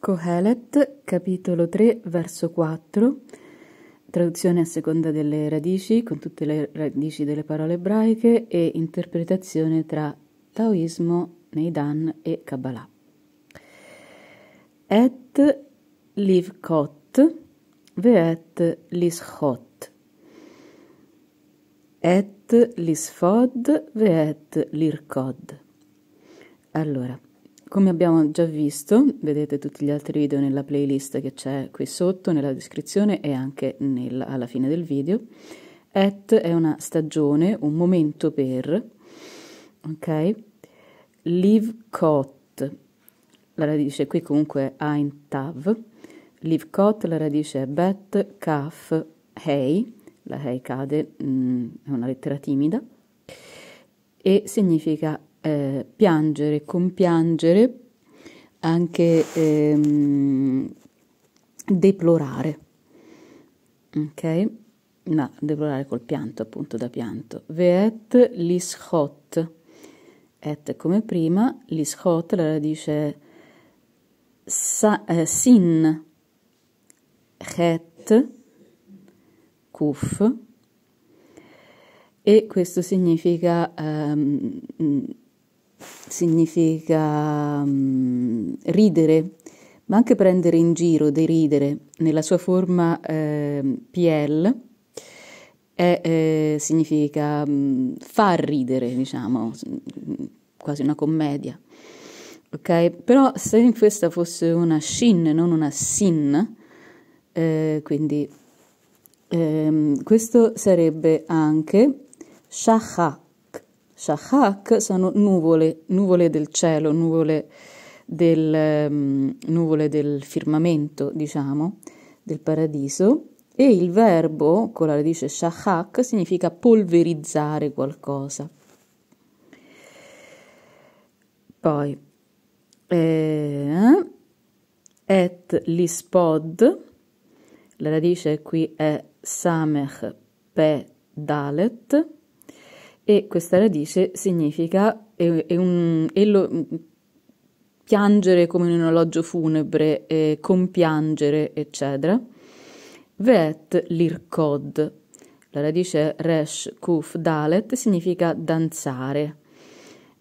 Kohelet, capitolo 3, verso 4, traduzione a seconda delle radici, con tutte le radici delle parole ebraiche e interpretazione tra Taoismo, Neidan e Kabbalah. Et livkot, veet lishot. Et lisfod, veet lirkod. Allora, come abbiamo già visto, vedete tutti gli altri video nella playlist che c'è qui sotto, nella descrizione e anche nel, alla fine del video. At è una stagione, un momento per, ok? Live cot, la radice qui comunque è ein tav. Live cot, la radice è bet, kaf, hei, la hei cade, mm, è una lettera timida, e significa eh, piangere, compiangere, anche ehm, deplorare. Ok? No, deplorare col pianto, appunto, da pianto. Veet l'ischot. Et come prima, l'ischot, la radice sa, eh, sin. Het. Kuf. E questo significa... Ehm, significa um, ridere, ma anche prendere in giro, deridere, nella sua forma eh, PL, è, eh, significa um, far ridere, diciamo, mm, quasi una commedia. Ok? Però se in questa fosse una shin, e non una sin, eh, quindi ehm, questo sarebbe anche shaha, Shahak sono nuvole, nuvole del cielo, nuvole del, um, nuvole del firmamento, diciamo, del paradiso. E il verbo con la radice shahak significa polverizzare qualcosa. Poi, eh, et lispod, la radice qui è samech pe dalet, e questa radice significa è, è un, è lo, piangere come un orologio funebre, eh, compiangere, eccetera. Veet l'irkod, la radice resh kuf dalet significa danzare,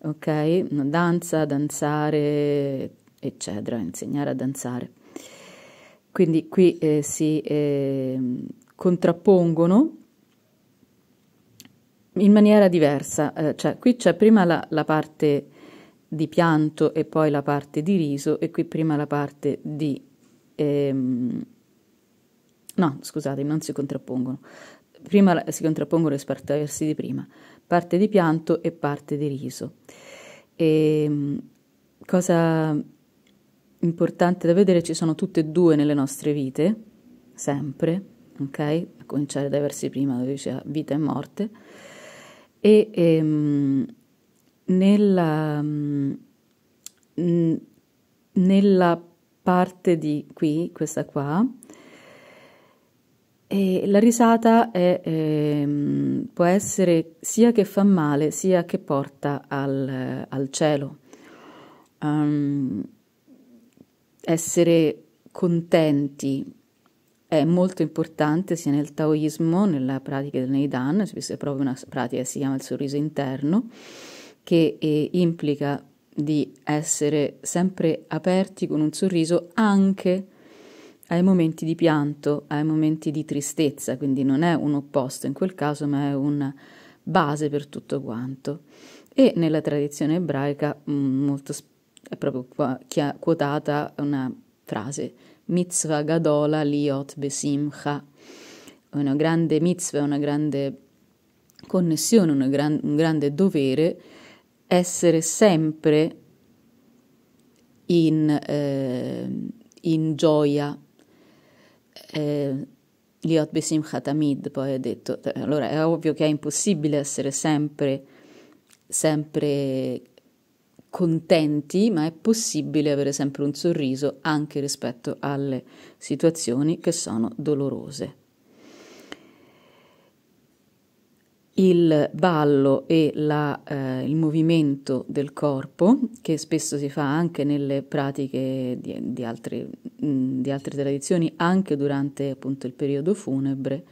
ok? Danza, danzare, eccetera, insegnare a danzare. Quindi qui eh, si eh, contrappongono in maniera diversa. Eh, cioè, qui c'è prima la, la, parte di pianto e poi la parte di riso e qui prima la parte di... Ehm... no, scusate, non si contrappongono. Prima si contrappongono rispetto ai versi di prima, parte di pianto e parte di riso. E, ehm, cosa importante da vedere, ci sono tutte e due nelle nostre vite, sempre, ok? A cominciare dai versi prima dove c'è vita e morte e ehm, nella, mh, mm, nella parte di qui, questa qua, e la risata è, eh, può essere sia che fa male sia che porta al, al cielo. Um, essere contenti è molto importante sia nel taoismo, nella pratica del Neidan, questa è proprio una pratica che si chiama il sorriso interno, che eh, implica di essere sempre aperti con un sorriso anche ai momenti di pianto, ai momenti di tristezza, quindi non è un opposto in quel caso, ma è una base per tutto quanto. E nella tradizione ebraica mh, mm, molto, è proprio qua, chia, quotata una frase mitzvah gadola liot besimcha. Una grande mitzvah, una grande connessione, una gran, un grande dovere essere sempre in, eh, in gioia. Eh, liot besimcha tamid, poi ha detto, allora è ovvio che è impossibile essere sempre sempre contenti, ma è possibile avere sempre un sorriso anche rispetto alle situazioni che sono dolorose. Il ballo e la, eh, il movimento del corpo, che spesso si fa anche nelle pratiche di, di, altri, mh, di altre tradizioni, anche durante appunto il periodo funebre,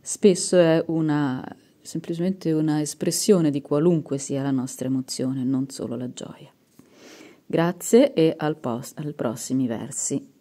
spesso è una semplicemente una espressione di qualunque sia la nostra emozione, non solo la gioia. Grazie e al, pos- al prossimi versi.